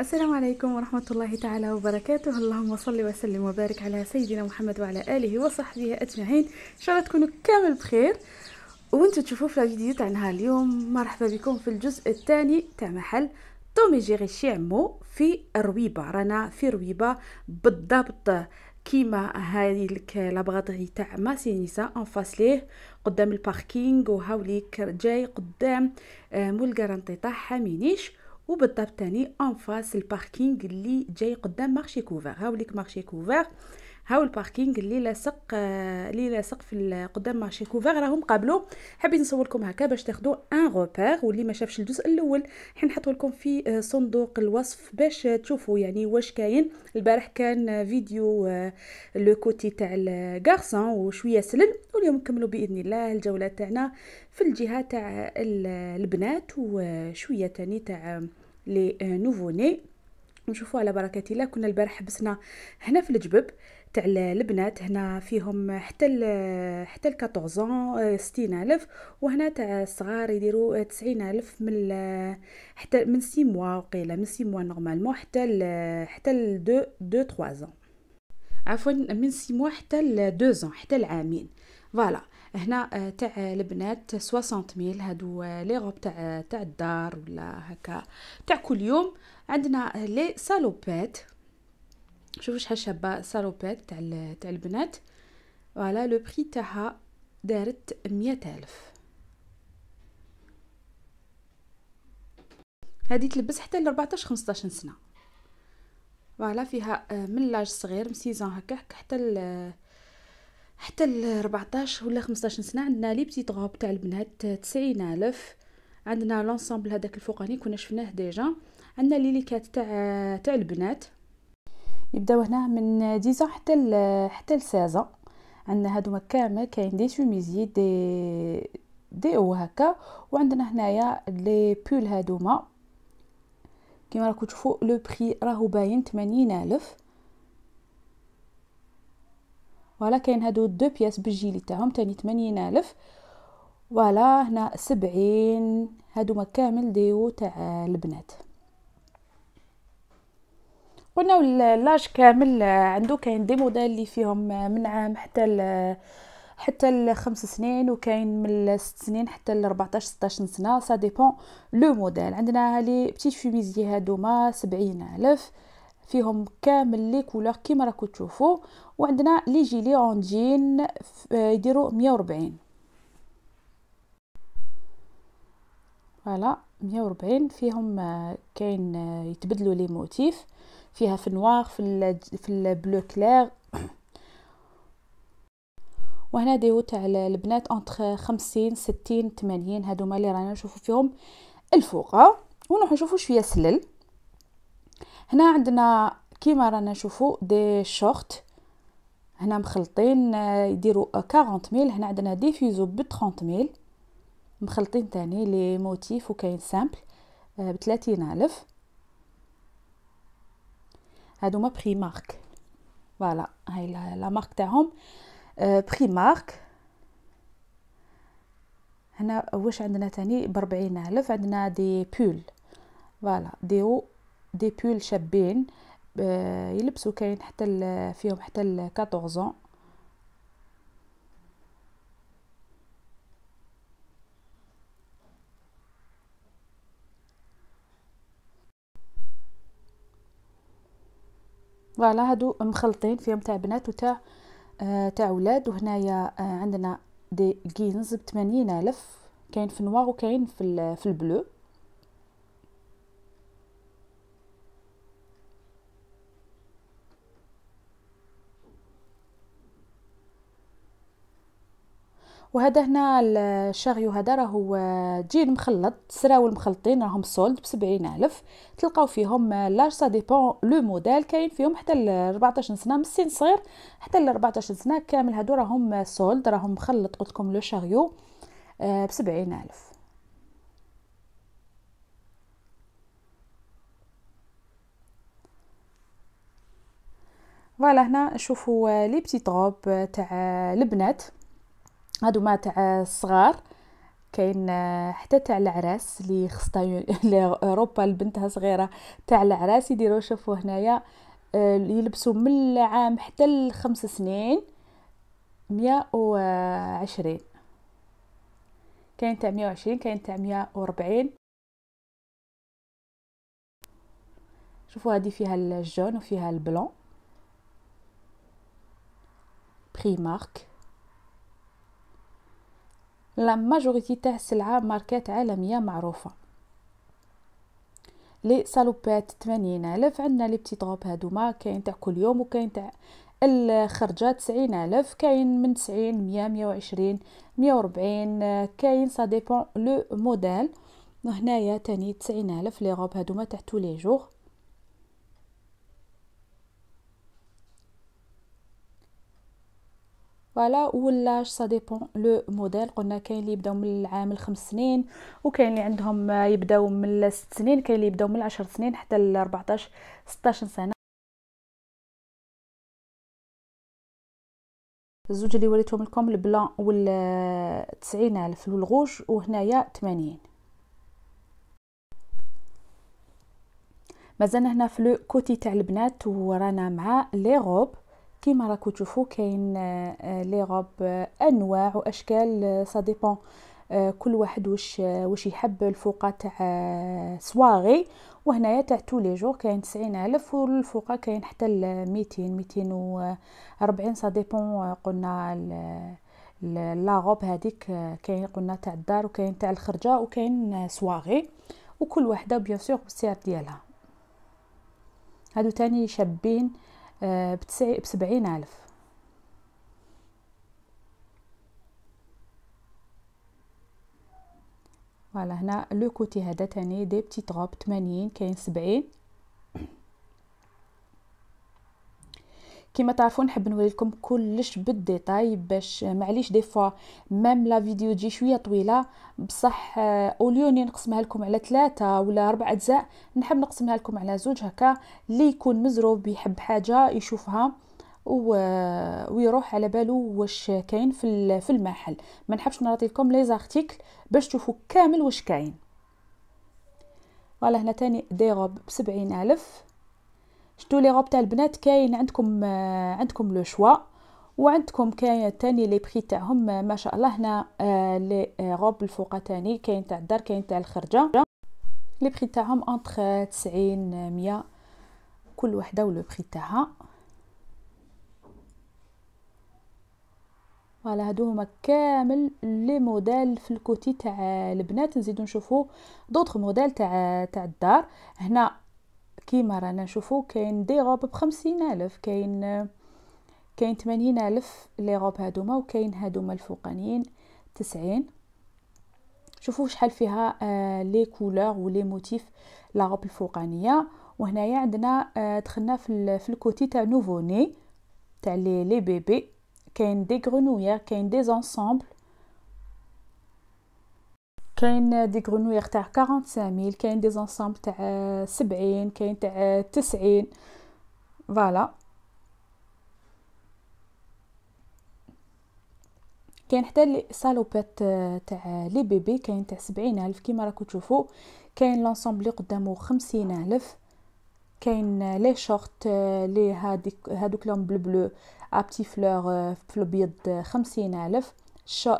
السلام عليكم ورحمة الله تعالى وبركاته اللهم صل وسلم وبارك على سيدنا محمد وعلى آله وصحبه أجمعين إن شاء الله تكونوا كامل بخير وانتم تشوفوا في الفيديو تاع نهار اليوم مرحبا بكم في الجزء الثاني تاع محل تومي جيري شيعمو في رويبة رانا في رويبة بالضبط كيما هاي لابغاتري تاع نيسا انفاس ليه قدام الباركينغ وهاوليك جاي قدام آه، مول كارانتيطا حامينيش وبالضبط تاني اون فاس الباركينغ اللي جاي قدام مارشي كوفر هاوليك مارشي كوفر هاو الباركينغ اللي لاصق اللي لاصق في قدام مارشي كوفير راهم قابلو حبيت نصوركم هكا باش تاخذوا ان روبير واللي ما شافش الجزء الاول حنحطو لكم في آه، صندوق الوصف باش تشوفوا يعني واش كاين البارح كان فيديو آه، لو كوتي تاع الكارسون وشويه سلل واليوم نكملوا باذن الله الجوله تاعنا في الجهه تاع البنات وشويه تاني تاع لي نوفوني نشوفوا على بركه الله كنا البارح حبسنا هنا في الجبب تاع البنات هنا فيهم حتى حتى ال 14 آه، الف وهنا تاع الصغار يديروا الف من حتى من 6 موا وقيله من 6 موا نورمالمون حتى حتى ل 2 2 3 ans عفوا من 6 موا حتى ل 2 ans حتى العامين فوالا هنا آه، تاع البنات 60 ميل هادو آه، لي روب تاع تاع الدار ولا هكا تاع كل يوم عندنا لي سالوبات شوفوا شحال شابه السالوبات تاع تاع البنات فوالا لو بري تاعها دارت مية ألف هذه تلبس حتى ل 14 15 سنه فوالا فيها آه، من لاج صغير من سيزون هكا حتى ل حتى ل 14 ولا 15 سنه عندنا لي بيتي دروب تاع البنات 90000 آه، عندنا لونسامبل هذاك الفوقاني كنا شفناه ديجا عندنا لي ليكات تاع آه، تاع البنات يبداو هنا من ديزا حتى ل حتى لسازا عندنا هادوما كامل كاين دي شوميزي دي دي او هكا وعندنا هنايا لي بول هادوما كيما راكم تشوفوا لو بري راهو باين 80000 فوالا كاين هادو دو بياس بالجيلي تاعهم تاني 80000 فوالا هنا 70 هادوما كامل ديو تاع البنات قلنا لاج كامل آه، عنده كاين دي موديل اللي فيهم آه، من عام حتى ل حتى لخمس سنين وكاين من ست سنين حتى ل 14 16 سنه سا ديبون لو موديل عندنا لي بتي فيميزي هادوما 70000 فيهم كامل لي كولور كيما راكو تشوفوا وعندنا لي جيلي اون جين يديروا 140 فوالا 140 فيهم آه، كاين يتبدلوا لي موتيف فيها في النوار في الـ في البلو كلير وهنا ديو تاع البنات انتر خمسين ستين ثمانين هادوما اللي رانا نشوفو فيهم الفوقه ونروحو نشوفو شويه سلل هنا عندنا كيما رانا نشوفو دي شورت هنا مخلطين آه، يديروا 40 ميل هنا عندنا ديفيزو ب 30 ميل مخلطين تاني لي موتيف وكاين سامبل آه، ب 30000 هادو بري مارك فوالا هاي لا مارك تاعهم بري آه، مارك هنا واش عندنا تاني بربعين ألف عندنا دي بول فوالا ديو دي بول شابين آه، يلبسو كاين حتى فيهم حتى 14 فوالا هادو مخلطين فيهم تاع بنات وتاع آه تاع ولاد وهنايا آه عندنا دي جينز ب الف كاين في نوار وكاين في في البلو وهذا هنا الشاغيو هذا راهو جيل مخلط سراول مخلطين راهم سولد بسبعين ألف تلقاو فيهم لاج سا ديبون لو موديل كاين فيهم حتى ل 14 سنه من السن صغير حتى ل 14 سنه كامل هادو راهم سولد راهم مخلط قلت لكم لو شاغيو آه، بسبعين ألف فوالا هنا نشوفوا لي بتي طوب تاع البنات هادو ما تاع الصغار كاين آه، حتى تاع العراس اللي خصها اوروبا لبنتها صغيره تاع العراس يديروا شوفوا هنايا آه، يلبسوا من العام حتى لخمس سنين مية وعشرين كاين تاع مية وعشرين كاين تاع مية وربعين شوفوا هذه فيها الجون وفيها البلون مارك لا ماجوريتي تاع السلعه ماركات عالميه معروفه لي سالوبات 80000 عندنا لي بتيت غوب هادوما كاين تاع كل يوم وكاين تاع الخرجه 90000 كاين من 90 100 120 140 كاين سا ديبون لو موديل وهنايا تاني 90000 لي روب هادوما تاع تو لي جوغ فوالا ولا سا ديبون لو موديل قلنا كاين اللي يبداو من العام الخمس سنين وكاين اللي عندهم يبداو من الست سنين كاين اللي يبداو من العشر سنين حتى ل 14 16 سنه الزوج اللي وريتهم لكم البلان وال 90000 والغوج وهنايا 80 مازلنا هنا في لو كوتي تاع البنات ورانا مع لي روب كيما راكو تشوفوا كاين آه، آه، لي غوب آه، انواع واشكال سا ديبون كل واحد واش واش يحب الفوقه تاع سواغي وهنايا تاع تو لي جور كاين 90000 والفوقه كاين حتى ل 200 240 سا ديبون قلنا لا روب هذيك كاين قلنا تاع الدار وكاين تاع الخرجه وكاين سواغي وكل وحده بيان سور بالسعر ديالها هادو تاني شابين آه، بتسع... بسبعين ألف فوالا هنا لو كوتي هذا تاني دي بتيت غوب تمانين كاين سبعين كما تعرفوا نحب نوريلكم كلش بالديتاي باش معليش دي فوا مام لا فيديو تجي شويه طويله بصح اوليوني آه، نقسمها لكم على ثلاثة ولا اربع اجزاء نحب نقسمها لكم على زوج هكا اللي يكون مزروب بيحب حاجه يشوفها و... آه، ويروح على بالو واش كاين في في المحل ما نحبش نعطي لكم لي زارتيكل باش تشوفوا كامل واش كاين فوالا هنا تاني دي روب ب ألف شتو لي روب تاع البنات كاين عندكم آه عندكم لو شوا وعندكم كاين تاني لي بري تاعهم آه، ما شاء الله هنا آه لي روب آه، الفوق تاني كاين تاع الدار كاين تاع الخرجه لي بري تاعهم انت 90 100 كل وحده ولو بري تاعها فوالا هادو هما كامل لي موديل في الكوتي تاع البنات نزيدو نشوفو دوطخ موديل تاع تاع الدار هنا كيما رانا نشوفو كاين دي غوب بخمسين ألف كاين كاين تمانين ألف لي غوب هادوما وكاين هادوما الفوقانيين تسعين شوفو شحال فيها آه لي كولور ولي موتيف لا غوب الفوقانيه وهنايا عندنا آه دخلنا في, في الكوتي تاع نوفوني تاع لي لي بيبي كاين دي غرونويير كاين دي زونسومبل كاين دي غرونويغ تاع 45000 كاين دي زونسامبل تاع 70 كاين تاع 90 فوالا كاين حتى لي سالوبات آه، تاع لي بيبي كاين تاع 70000 كيما راكم تشوفوا كاين لونسومبل اللي قدامه 50000 كاين آه، لي شورت آه، لي هادوك لون بلو بلو ا بتي فلور في الابيض 50000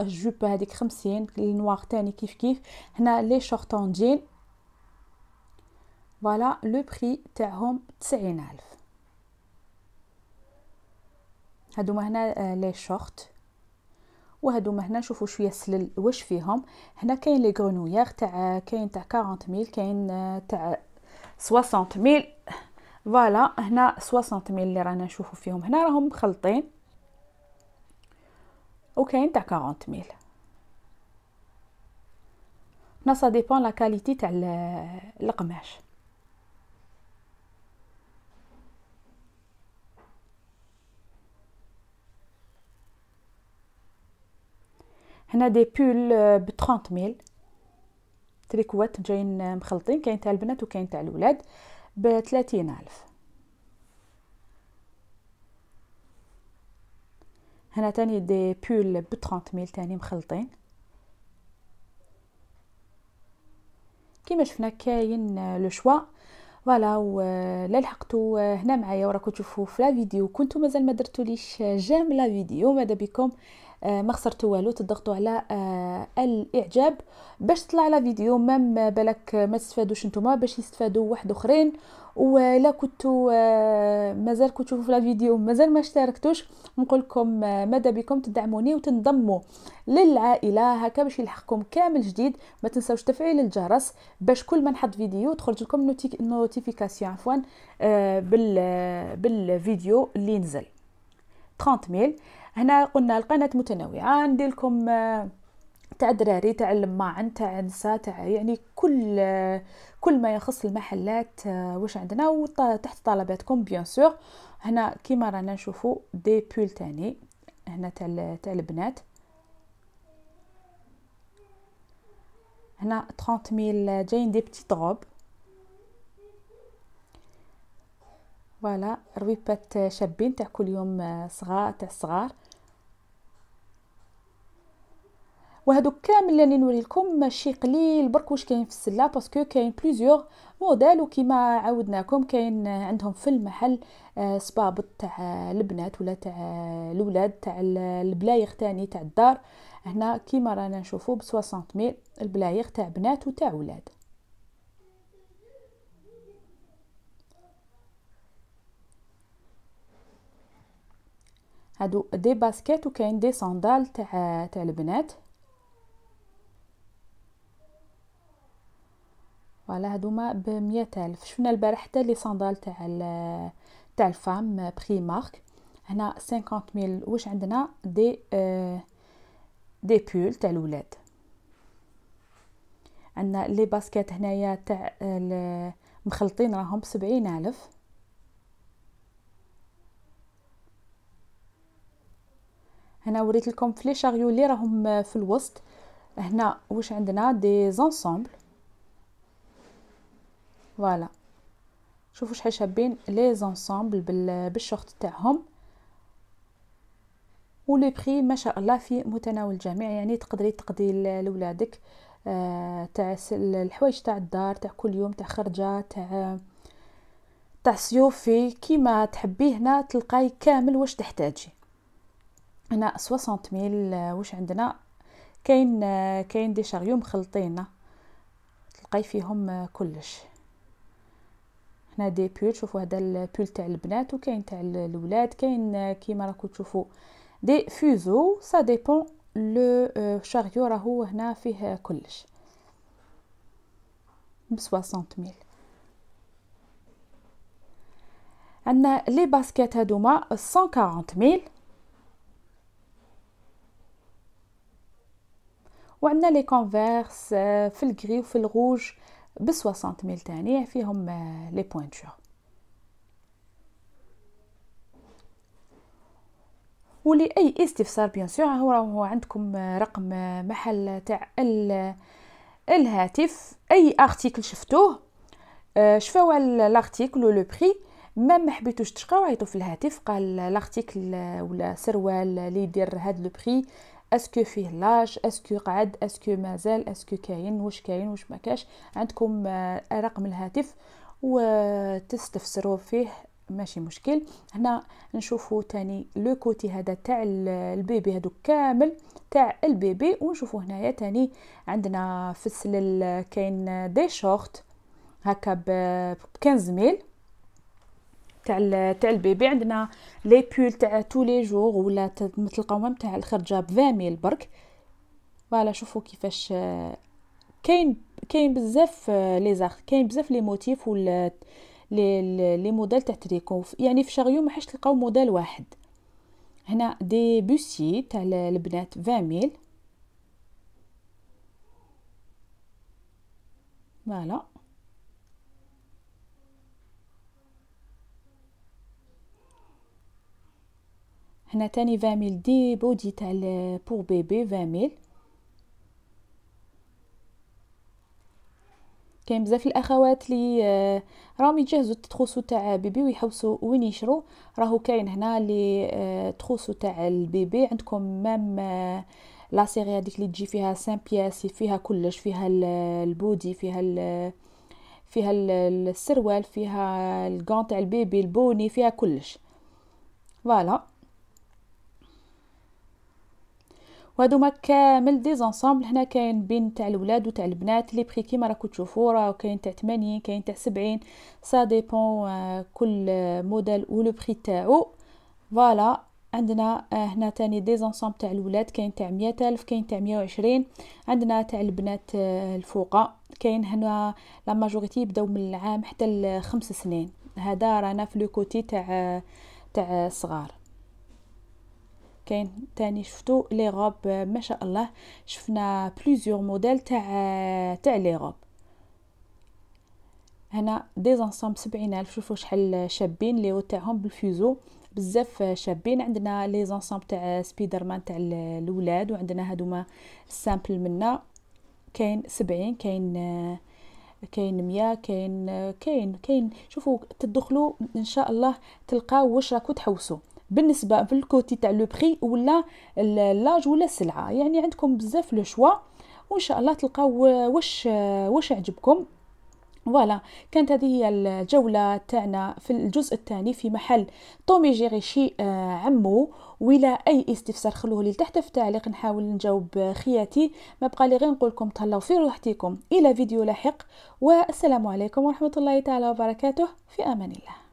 الجوب هذيك خمسين النوار تاني كيف كيف هنا لي شورتون جين فوالا لو بري تاعهم تسعين ألف هادوما هنا آه، لي شورت ما هنا شوفوا شويه سلل واش فيهم هنا كاين لي غرونويير تاع آه، كاين تاع ميل كاين آه، تاع ميل فوالا هنا ميل اللي رانا نشوفوا فيهم هنا راهم مخلطين وكاين تاع 40000 هنا سا ديبون لا كاليتي تاع القماش هنا دي بول ب 30 ميل تريكوات جايين مخلطين كاين تاع البنات وكاين تاع الاولاد ب 30000 هنا تاني دي بول ب 30 ميل تاني مخلطين كيما شفنا كاين لو شوا فوالا ولا لحقتو هنا معايا وراكم تشوفوا في لا فيديو كنتو مازال ما درتوليش جام لا فيديو ماذا بكم آه، ما خسرتوا والو تضغطوا على آه، الاعجاب باش تطلع لا فيديو مام بالك ما تستفادوش نتوما باش يستفادوا واحد اخرين ولا كنتوا آه، مازال كنتوا تشوفوا في لا فيديو مازال ما اشتركتوش نقول لكم ماذا بكم تدعموني وتنضموا للعائله هكا باش يلحقكم كامل جديد ما تنساوش تفعيل الجرس باش كل ما نحط فيديو تخرج لكم نوتيفيكاسيون عفوا بالفيديو اللي نزل 30000 هنا قلنا القناة متنوعة ندير لكم آه، تاع دراري تاع اللماعن تاع نسا تاع يعني كل آه، كل ما يخص المحلات آه، واش عندنا وتحت طلباتكم بيان سور هنا كيما رانا نشوفوا دي بول تاني هنا تاع تاع البنات هنا 30000 جايين دي بتيت غوب فوالا رويبات شابين تاع كل يوم صغار تاع الصغار وهادو كامل اللي نوري لكم ماشي قليل برك واش كاين في السله باسكو كاين بليزيوغ موديل وكيما عودناكم كاين عندهم في المحل آه، صبابط تاع آه، البنات ولا تاع آه، الاولاد تاع البلايغ تاني تاع الدار هنا كيما رانا نشوفو ب 60 ميل البلايغ تاع بنات وتاع ولاد هادو دي باسكيت وكاين دي صندال تاع تاع البنات فوالا هادوما ب 100000 شفنا البارح حتى لي صندال تاع تاع الفام بري مارك هنا 50000 واش عندنا دي اه دي بول تاع الولاد عندنا لي باسكيت هنايا تاع مخلطين راهم بسبعين ألف هنا وريت لكم في لي شاريو لي راهم في الوسط هنا واش عندنا دي زونسومبل فوالا شوفوا شحال شابين لي زونسومبل بالشورت تاعهم ولي بري ما شاء الله في متناول الجميع يعني تقدري تقضي لولادك آه، تاع الحوايج تاع الدار تاع كل يوم تاع خرجه تاع تاع سيوفي كيما تحبي هنا تلقاي كامل واش تحتاجي هنا 60 ميل آه، واش عندنا كاين آه، كاين دي شاريو مخلطينه تلقاي فيهم كلش هنا دي بول شوفوا هذا البول تاع البنات وكاين تاع الولاد كاين كيما راكم تشوفوا دي فوزو سا ديبون لو آه، شاريو راهو هنا فيه كلش ب 60000 عندنا لي باسكيت هادوما 140000 وعندنا لي كونفيرس آه، في الكري وفي الروج ب 60 ميل تانية فيهم آه، لي بوينتور ولاي استفسار بيان سور هو راهو عندكم آه، رقم آه، محل تاع الهاتف اي ارتيكل شفتوه شفاو الارتيكل لو بري ما ما حبيتوش تشقاو عيطوا في الهاتف قال لارتيكل ولا سروال اللي يدير هاد لو بري اسكو فيه لاج اسكو قعد اسكو مازال اسكو كاين واش كاين واش ما كاش عندكم رقم الهاتف وتستفسروا فيه ماشي مشكل هنا نشوفوا تاني لو كوتي هذا تاع البيبي هادو كامل تاع البيبي ونشوفوا هنايا تاني عندنا في السلال كاين دي شورت هكا ب 15 ميل تاع تاع البيبي عندنا لي بول تاع تو لي جوغ ولا مثل القوام تاع الخرجه ب ميل برك فوالا شوفوا كيفاش آه، كاين كاين بزاف آه، لي زار كاين بزاف لي موتيف ولا لي لي موديل تاع تريكو يعني في شاريو ما حش تلقاو موديل واحد هنا دي بوسي تاع البنات 20 ميل فوالا هنا تاني فاميل دي بودي تاع بور بيبي فاميل كاين بزاف الاخوات لي آه، راهم يجهزوا التخوسو تاع بيبي ويحوسوا وين يشرو راهو كاين هنا لي آه، تروسو تاع البيبي عندكم مام آه، لا سيري هذيك اللي تجي فيها سان بياس فيها كلش فيها البودي فيها فيها السروال فيها الكون تاع البيبي البوني فيها كلش فوالا وهذوما كامل دي زونسامبل هنا كاين بين تاع الاولاد وتاع البنات لي بري كيما راكم تشوفوا راه كاين تاع 80 كاين تاع 70 سا ديبون كل موديل و لو بري تاعو فوالا عندنا آه، هنا تاني دي زونسامبل تاع الولاد كاين تاع 100000 كاين تاع 120 عندنا تاع البنات آه، الفوقه كاين هنا لا ماجوريتي يبداو من العام حتى لخمس سنين هذا رانا في لو كوتي تاع آه، تاع الصغار كاين تاني شفتو لي غوب ما شاء الله شفنا بليزيور موديل تاع تاع لي غوب هنا دي زانسام سبعين الف شوفو شحال شابين لي تاعهم بالفيزو بزاف شابين عندنا لي زانسام تاع سبيدر مان تاع الولاد وعندنا هادوما السامبل منا كاين سبعين كاين كاين مية كاين كاين كاين شوفو تدخلو ان شاء الله تلقاو واش راكو تحوسو بالنسبه في الكوتي تاع لو بري ولا لاج ولا السلعه يعني عندكم بزاف لو شوا وان شاء الله تلقاو آه، واش آه، واش عجبكم فوالا كانت هذه هي الجولة تاعنا في الجزء الثاني في محل تومي جيريشي آه، عمو ولا اي استفسار خلوه لي تحت في التعليق نحاول نجاوب خياتي ما بقى لي غير نقول لكم تهلاو في روحتكم الى فيديو لاحق والسلام عليكم ورحمه الله تعالى وبركاته في امان الله